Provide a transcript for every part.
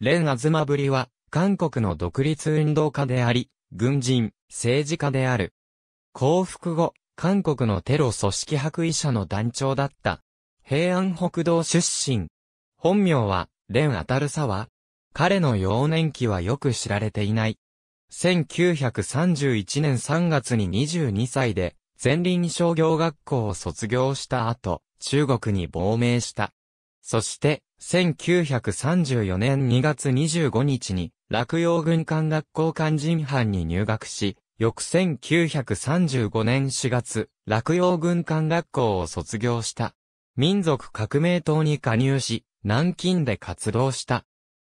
レン・アズマブリは、韓国の独立運動家であり、軍人、政治家である。降伏後、韓国のテロ組織白衣社の団長だった。平安北道出身。本名は、レン・アタルサは、彼の幼年期はよく知られていない。1931年3月に22歳で、前輪商業学校を卒業した後、中国に亡命した。そして、1934年2月25日に、落葉軍艦学校艦人班に入学し、翌1935年4月、落葉軍艦学校を卒業した。民族革命党に加入し、南京で活動した。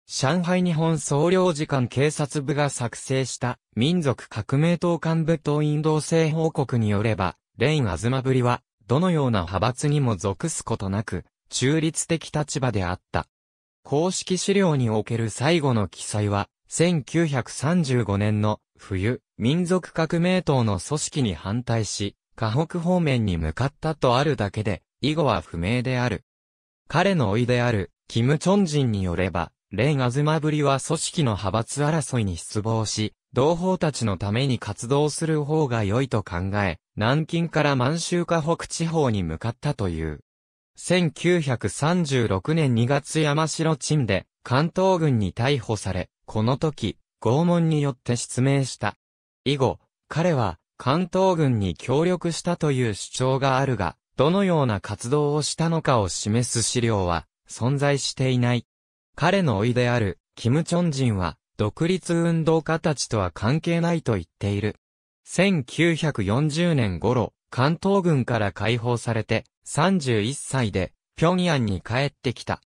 上海日本総領事館警察部が作成した民族革命党幹部党員同性報告によれば、レイン・アズマブリは、どのような派閥にも属すことなく、中立的立場であった。公式資料における最後の記載は、1935年の冬、民族革命党の組織に反対し、河北方面に向かったとあるだけで、以後は不明である。彼のいである、キム・チョンジンによれば、レン・アズマブリは組織の派閥争いに失望し、同胞たちのために活動する方が良いと考え、南京から満州河北地方に向かったという。1936年2月山城鎮で関東軍に逮捕され、この時、拷問によって失明した。以後、彼は関東軍に協力したという主張があるが、どのような活動をしたのかを示す資料は存在していない。彼のいである、キム・チョンジンは、独立運動家たちとは関係ないと言っている。1940年頃、関東軍から解放されて、31歳で、平壌に帰ってきた。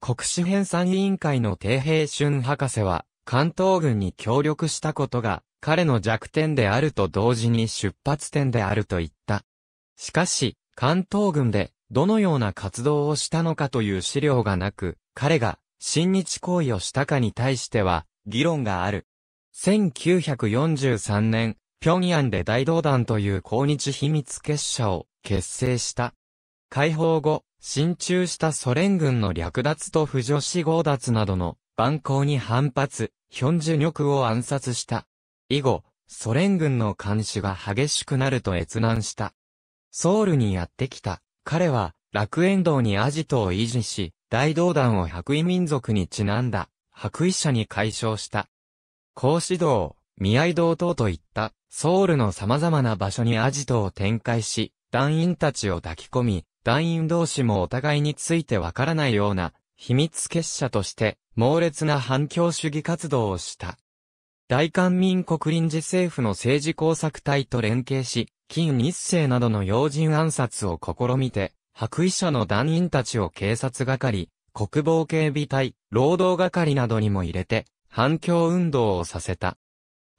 国史編参委員会の定平春博士は、関東軍に協力したことが、彼の弱点であると同時に出発点であると言った。しかし、関東軍で、どのような活動をしたのかという資料がなく、彼が、親日行為をしたかに対しては、議論がある。1943年、平壌で大道団という抗日秘密結社を結成した。解放後、進駐したソ連軍の略奪と不女子強奪などの蛮行に反発、ヒョンジュニョクを暗殺した。以後、ソ連軍の監視が激しくなると閲覧した。ソウルにやってきた。彼は、楽園道にアジトを維持し、大道団を白衣民族にちなんだ、白衣者に解消した。孔子道、見合道等といった、ソウルの様々な場所にアジトを展開し、団員たちを抱き込み、団員同士もお互いについてわからないような、秘密結社として、猛烈な反共主義活動をした。大韓民国臨時政府の政治工作隊と連携し、金日成などの要人暗殺を試みて、白衣者の団員たちを警察係、国防警備隊、労働係などにも入れて、反共運動をさせた。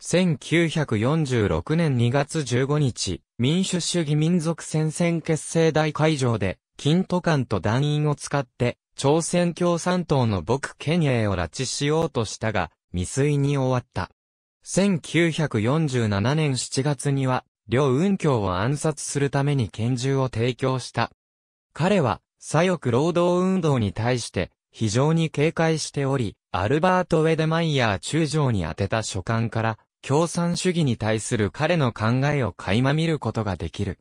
1946年2月15日、民主主義民族戦線結成大会場で、金都官と団員を使って、朝鮮共産党の僕県営を拉致しようとしたが、未遂に終わった。1947年7月には、両雲京を暗殺するために拳銃を提供した。彼は、左翼労働運動に対して、非常に警戒しており、アルバート・ウェデマイヤー中将に宛てた書簡から、共産主義に対する彼の考えを垣間見ることができる。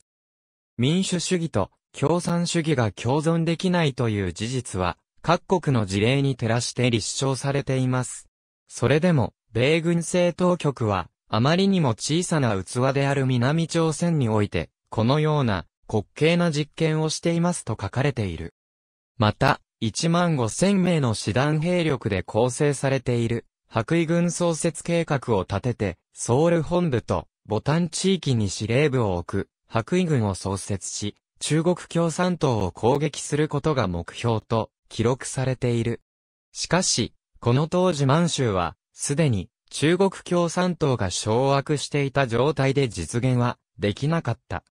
民主主義と共産主義が共存できないという事実は、各国の事例に照らして立証されています。それでも、米軍政当局は、あまりにも小さな器である南朝鮮において、このような、滑稽な実験をしていますと書かれている。また、1万5千名の師団兵力で構成されている、白衣軍創設計画を立てて、ソウル本部と、ボタン地域に司令部を置く、白衣軍を創設し、中国共産党を攻撃することが目標と記録されている。しかし、この当時満州は、すでに中国共産党が掌握していた状態で実現はできなかった。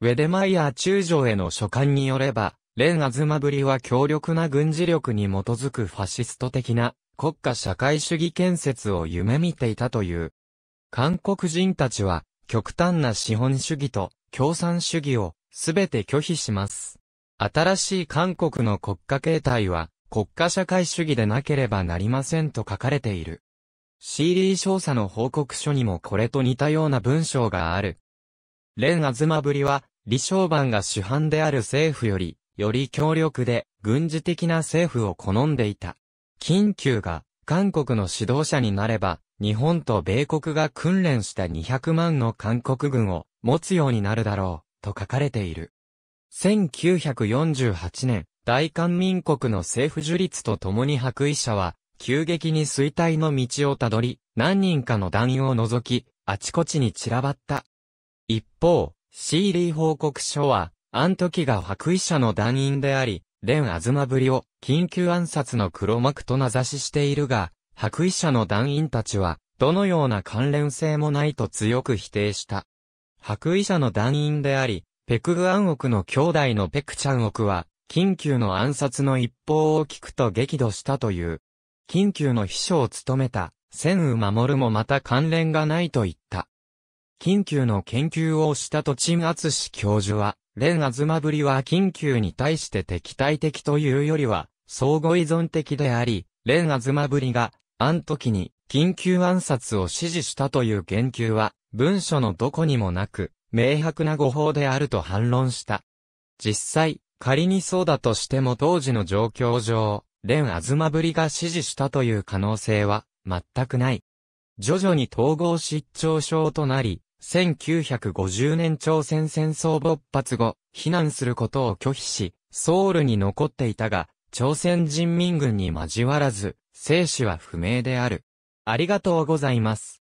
ウェデマイヤー中将への書簡によれば、レン・アズマブリは強力な軍事力に基づくファシスト的な国家社会主義建設を夢見ていたという。韓国人たちは、極端な資本主義と共産主義をすべて拒否します。新しい韓国の国家形態は国家社会主義でなければなりませんと書かれている。CD 少佐の報告書にもこれと似たような文章がある。レン・アズマブリは、李承晩が主犯である政府より、より強力で軍事的な政府を好んでいた。金球が韓国の指導者になれば、日本と米国が訓練した200万の韓国軍を持つようになるだろう、と書かれている。1948年、大韓民国の政府樹立とともに白衣者は、急激に衰退の道をたどり、何人かの団員を除き、あちこちに散らばった。一方、シーリー報告書は、あの時が白衣者の団員であり、連あずまぶりを緊急暗殺の黒幕と名指ししているが、白衣社の団員たちは、どのような関連性もないと強く否定した。白衣社の団員であり、ペクグアン奥の兄弟のペクチャン奥は、緊急の暗殺の一報を聞くと激怒したという。緊急の秘書を務めた、千羽守もまた関連がないと言った。緊急の研究をしたと鎮圧史教授は、連あずまぶりは緊急に対して敵対的というよりは、相互依存的であり、連あずまぶりが、あん時に、緊急暗殺を指示したという言及は、文書のどこにもなく、明白な誤報であると反論した。実際、仮にそうだとしても当時の状況上、連あずまぶりが指示したという可能性は、全くない。徐々に統合失調症となり、1950年朝鮮戦争勃発後、避難することを拒否し、ソウルに残っていたが、朝鮮人民軍に交わらず、生死は不明である。ありがとうございます。